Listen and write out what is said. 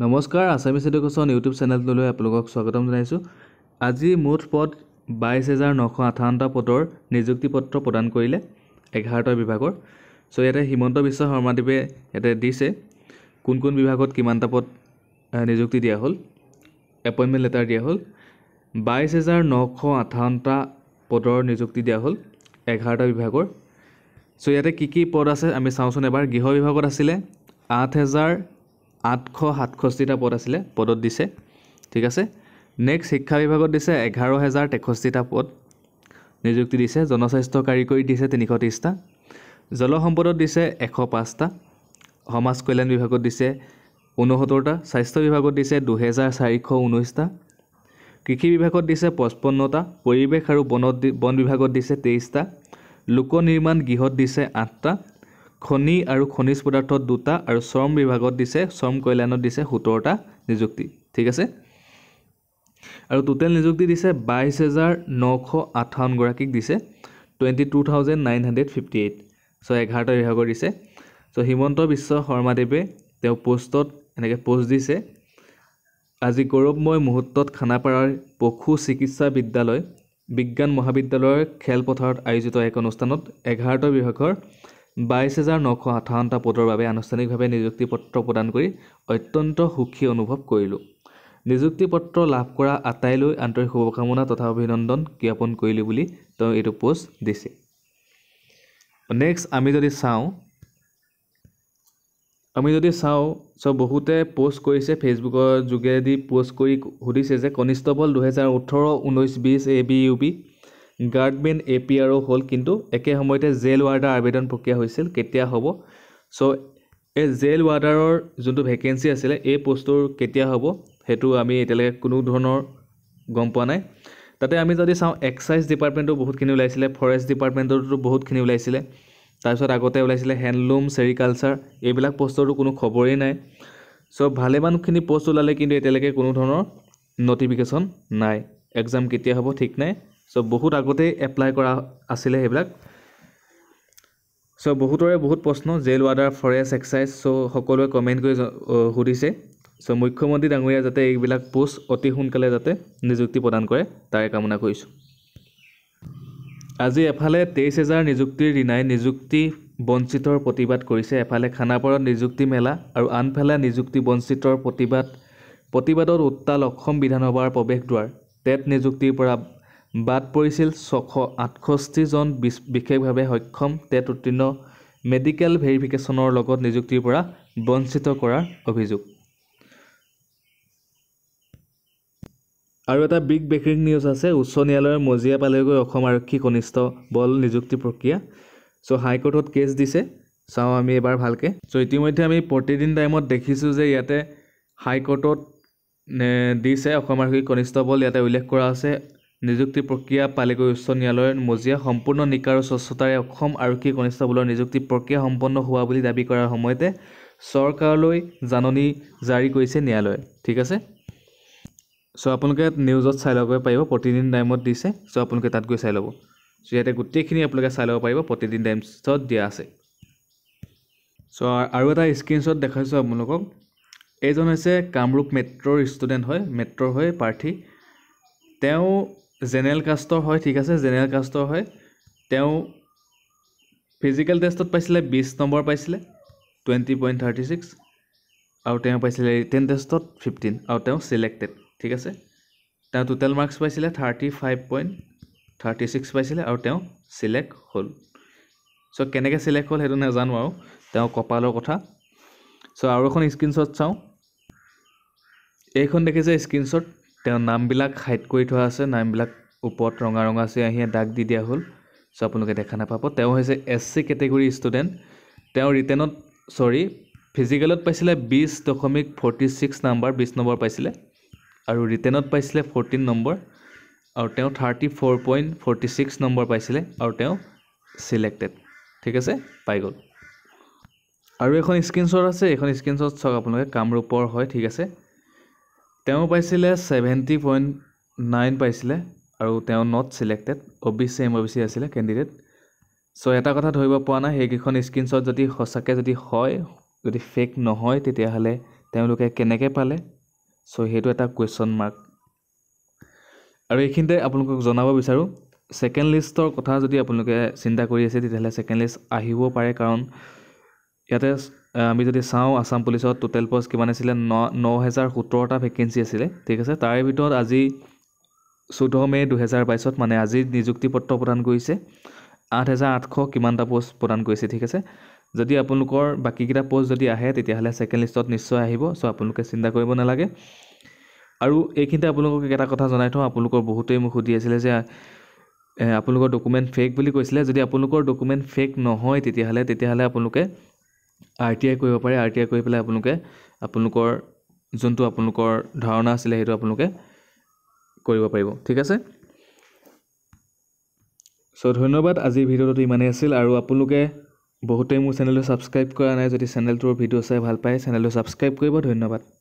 নমস্কাৰ Assamese education YouTube চেনেলটোলৈ আপোনালোকক স্বাগতম জনাইছোঁ আজি মুঠ পদ বাইছ হেজাৰ নশ আঠাৱন্নটা পদৰ নিযুক্তি পত্ৰ প্ৰদান কৰিলে এঘাৰটা বিভাগৰ চ' ইয়াতে হিমন্ত বিশ্ব শৰ্মাদেৱে ইয়াতে দিছে কোন কোন বিভাগত কিমানটা পদ নিযুক্তি দিয়া হ'ল এপইণ্টমেণ্ট লেটাৰ দিয়া হ'ল বাইছ হেজাৰ নশ আঠাৱন্নটা পদৰ নিযুক্তি দিয়া হ'ল এঘাৰটা বিভাগৰ চ' ইয়াতে কি কি পদ আছে আমি চাওঁচোন এবাৰ গৃহ বিভাগত আছিলে আঠ হেজাৰ আঠশ সাতষষ্ঠিটা পদ আছিলে পদত দিছে ঠিক আছে নেক্সট শিক্ষা বিভাগত দিছে এঘাৰ হেজাৰ তেষষ্ঠিটা পদ নিযুক্তি দিছে জনস্বাস্থ্য কাৰিকৰী দিছে তিনিশ ত্ৰিছটা জলসম্পদত দিছে এশ পাঁচটা সমাজ কল্যাণ বিভাগত দিছে ঊনসত্তৰটা স্বাস্থ্য বিভাগত দিছে দুহেজাৰ চাৰিশ ঊনৈছটা কৃষি বিভাগত দিছে পঁচপন্নটা পৰিৱেশ আৰু বনত বন বিভাগত দিছে তেইছটা লোক নিৰ্মাণ গৃহত দিছে আঠটা খনি আৰু খনিজ পদাৰ্থ দুটা আৰু শ্ৰম বিভাগত দিছে শ্ৰম কল্যাণত দিছে সোতৰটা নিযুক্তি ঠিক আছে আৰু টোটেল নিযুক্তি দিছে বাইছ হেজাৰ নশ আঠাৱন্নগৰাকীক দিছে twenty two thousand nine hundred fifty eight ছ' এঘাৰটা বিভাগৰ দিছে ছ' হিমন্ত বিশ্ব শৰ্মাদেৱে তেওঁ পোষ্টত এনেকৈ পোষ্ট দিছে আজি গৌৰৱময় মুহূৰ্তত খানাপাৰাৰ পশু চিকিৎসা বিদ্যালয় বিজ্ঞান মহাবিদ্যালয়ৰ খেলপথাৰত আয়োজিত এক অনুষ্ঠানত এঘাৰটা বিভাগৰ বাইছ হেজাৰ নশ আঠাৱন্নটা পদৰ বাবে আনুষ্ঠানিকভাৱে নিযুক্তি পত্ৰ প্ৰদান কৰি অত্যন্ত সুখী অনুভৱ কৰিলোঁ নিযুক্তি পত্ৰ লাভ কৰা আটাইলৈ আন্তৰিক শুভকামনা তথা অভিনন্দন জ্ঞাপন কৰিলোঁ বুলি তেওঁ এইটো পোষ্ট দিছে নেক্সট আমি যদি চাওঁ আমি যদি চাওঁ চব বহুতে পোষ্ট কৰিছে ফেচবুকৰ যোগেদি পোষ্ট কৰি সুধিছে যে কনিষ্টবল দুহেজাৰ ওঠৰ ঊনৈছ বিছ A B U B guardmen A P R অ' হ'ল কিন্তু একে সময়তে জেল ৱাৰ্ডাৰ আবেদন প্ৰক্ৰিয়া হৈছিল কেতিয়া হ'ব চ' এই জেল ৱাৰ্ডাৰৰ যোনটো ভেকেঞ্চি আছিলে এই পষ্টটোৰ কেতিয়া হ'ব সেইটো আমি এতিয়ালৈকে কোনো ধৰণৰ গম পোৱা নাই তাতে আমি যদি চাওঁ এক্সাইজ ডিপাৰ্টমেণ্টো বহুতখিনি ওলাইছিলে ফৰেষ্ট ডিপাৰ্টমেণ্টতো বহুতখিনি ওলাইছিলে তাৰপিছত আগতে ওলাইছিলে হেণ্ডলুম ছেৰিকালচাৰ এইবিলাক পষ্টৰো কোনো খবৰেই নাই চ' ভালেমানখিনি পষ্ট ওলালে কিন্তু এতিয়ালৈকে কোনো ধৰণৰ নটিফিকেশ্যন নাই এক্সাম কেতিয়া হ'ব ঠিক নাই চ' বহুত আগতেই এপ্লাই কৰা আছিলে সেইবিলাক চ' বহুতৰে বহুত প্ৰশ্ন জেল ৱাডাৰ ফৰেষ্ট এক্সাইজ চ' সকলোৱে কমেণ্ট কৰি সুধিছে চ' মুখ্যমন্ত্ৰী ডাঙৰীয়া যাতে এইবিলাক পোষ্ট অতি সোনকালে যাতে নিযুক্তি প্ৰদান কৰে তাৰে কামনা কৰিছোঁ আজি এফালে তেইছ হেজাৰ নিযুক্তিৰ দিনাই নিযুক্তি বঞ্চিতৰ প্ৰতিবাদ কৰিছে এফালে খানাপাৰত নিযুক্তি মেলা আৰু আনফালে নিযুক্তি বঞ্চিতৰ প্ৰতিবাদ প্ৰতিবাদত উত্তাল অসম বিধানসভাৰ প্ৰৱেশদ্বাৰ টেট নিযুক্তিৰ পৰা বাদ পৰিছিল ছশ আঠষষ্ঠিজন বিশেষভাৱে সক্ষম টেট উত্তীৰ্ণ মেডিকেল ভেৰিফিকেশ্যনৰ লগত নিযুক্তিৰ পৰা বঞ্চিত কৰাৰ অভিযোগ আৰু এটা বিগ ব্ৰেকিং নিউজ আছে উচ্চ ন্যায়ালয়ৰ মজিয়া পালেগৈ অসম আৰক্ষী কনিষ্ঠ বল নিযুক্তি প্ৰক্ৰিয়া চ' হাইকোৰ্টত কেছ দিছে চাওঁ আমি এবাৰ ভালকৈ চ' ইতিমধ্যে আমি প্ৰতিদিন টাইমত দেখিছোঁ যে ইয়াতে হাইকোৰ্টত দিছে অসম আৰক্ষী কনিষ্ঠবল ইয়াতে উল্লেখ কৰা আছে নিযুক্তি প্ৰক্ৰিয়া পালেগৈ উচ্চ ন্যায়ালয়ৰ মজিয়া সম্পূৰ্ণ নিকা আৰু স্বচ্ছতাৰে অসম আৰক্ষী কনিষ্টেবলৰ নিযুক্তি প্ৰক্ৰিয়া সম্পন্ন হোৱা বুলি দাবী কৰাৰ সময়তে চৰকাৰলৈ জাননী জাৰি কৰিছে ন্যায়ালয়ে ঠিক আছে চ' আপোনালোকে নিউজত চাই ল'ব পাৰিব প্ৰতিদিন টাইমত দিছে চ' আপোনালোকে তাত গৈ চাই ল'ব চ' ইয়াতে গোটেইখিনি আপোনালোকে চাই ল'ব পাৰিব প্ৰতিদিন টাইমছত দিয়া আছে চ' আৰু এটা স্ক্ৰীণশ্বট দেখাইছোঁ আপোনালোকক এইজন হৈছে কামৰূপ মেট্ৰ'ৰ ষ্টুডেণ্ট হয় মেট্ৰ'ৰ হৈ প্ৰাৰ্থী তেওঁ জেনেৰেল কাষ্টৰ হয় ঠিক আছে জেনেৰেল কাষ্টৰ হয় তেওঁ ফিজিকেল টেষ্টত পাইছিলে বিছ নম্বৰ পাইছিলে টুৱেণ্টি পইণ্ট থাৰ্টি ছিক্স আৰু তেওঁ পাইছিলে ৰিটেন টেষ্টত ফিফটিন আৰু তেওঁ চিলেক্টেড ঠিক আছে তেওঁ টোটেল মাৰ্কছ পাইছিলে thirty five point thirty six পাইছিলে আৰু তেওঁ চিলেক্ট হ'ল চ' কেনেকৈ চিলেক্ট হ'ল সেইটো নাজানো আৰু তেওঁ কপালৰ কথা চ' আৰু এখন স্ক্ৰীণশ্বট চাওঁ এইখন দেখিছে স্ক্ৰীণশ্বট তেওঁ নামবিলাক হাইড কৰি থোৱা আছে নামবিলাক ওপৰত ৰঙা ৰঙা আছে আহি ডাক দি দিয়া হ'ল চ' আপোনালোকে দেখা নাপাব তেওঁ হৈছে এছ চি কেটেগৰী ষ্টুডেণ্ট তেওঁ ৰিটাৰ্ণত চৰি ফিজিকেলত পাইছিলে বিছ দশমিক ফৰ্টি ছিক্স নাম্বাৰ বিছ নম্বৰ পাইছিলে আৰু ৰিটাৰ্ণত পাইছিলে ফৰ্টিন নম্বৰ আৰু তেওঁ thirty four point forty six নম্বৰ পাইছিলে আৰু তেওঁ ছিলেক্টেড ঠিক আছে পাই গ'ল আৰু এখন স্ক্ৰীনশ্বট আছে এইখন স্ক্ৰীনশ্বট চাওক আপোনালোকে কামৰূপৰ হয় ঠিক আছে তেওঁ পাইছিলে ছেভেণ্টি পইণ্ট নাইন পাইছিলে আৰু তেওঁ not selected O B C M O' B C আছিলে কেণ্ডিডেট ছ' এটা কথা ধৰিব পৰা নাই সেইকেইখন স্ক্ৰীণশ্বট যদি সঁচাকৈ যদি হয় যদি ফেক নহয় তেতিয়াহ'লে তেওঁলোকে কেনেকৈ পালে ছ' সেইটো এটা কুৱেশ্যন মাৰ্ক আৰু এইখিনিতে আপোনালোকক জনাব বিচাৰোঁ ছেকেণ্ড লিষ্টৰ কথা যদি আপোনালোকে চিন্তা কৰি আছে তেতিয়াহ'লে ছেকেণ্ড লিষ্ট আহিব পাৰে কাৰণ ইয়াতে আমি যদি চাওঁ আছাম পুলিচত টোটেল পষ্ট কিমান আছিলে ন ন হেজাৰ সোতৰটা ভেকেঞ্চি আছিলে ঠিক আছে তাৰে ভিতৰত আজি চৈধ্য মে' দুহেজাৰ বাইছত মানে আজি নিযুক্তি পত্ৰ প্ৰদান কৰিছে আঠ হেজাৰ আঠশ কিমানটা পষ্ট প্ৰদান কৰিছে ঠিক আছে যদি আপোনালোকৰ বাকীকেইটা পষ্ট যদি আহে তেতিয়াহ'লে ছেকেণ্ড লিষ্টত নিশ্চয় আহিব চ' আপোনালোকে চিন্তা কৰিব নালাগে আৰু এইখিনিতে আপোনালোকক এটা কথা জনাই থওঁ আপোনালোকৰ বহুতেই মোক সুধি আছিলে যে আপোনালোকৰ ডকুমেণ্ট ফেক বুলি কৈছিলে যদি আপোনালোকৰ ডকুমেণ্ট ফেক নহয় তেতিয়াহ'লে তেতিয়াহ'লে আপোনালোকে আৰ টি আই কৰিব পাৰে আৰ টি আই কৰি পেলাই আপোনালোকে আপোনালোকৰ যোনটো আপোনালোকৰ ধাৰণা আছিলে সেইটো আপোনালোকে কৰিব পাৰিব ঠিক আছে ছ' ধন্যবাদ আজিৰ ভিডিঅ'টো ইমানেই আছিল আৰু আপোনালোকে বহুতেই মোৰ চেনেলটো ছাবস্ক্ৰাইব কৰা নাই যদি চেনেলটোৰ ভিডিঅ' চাই ভাল পায় চেনেলটো ছাবস্ক্ৰাইব কৰিব ধন্যবাদ